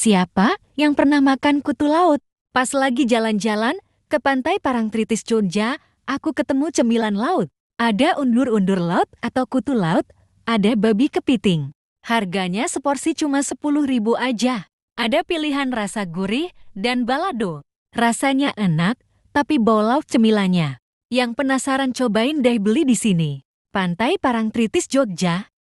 Siapa yang pernah makan kutu laut? Pas lagi jalan-jalan ke pantai Parangtritis Jogja, aku ketemu cemilan laut. Ada undur-undur laut atau kutu laut, ada babi kepiting. Harganya seporsi cuma sepuluh ribu aja. Ada pilihan rasa gurih dan balado. Rasanya enak, tapi bau laut cemilannya. Yang penasaran cobain deh beli di sini. Pantai Parangtritis Jogja,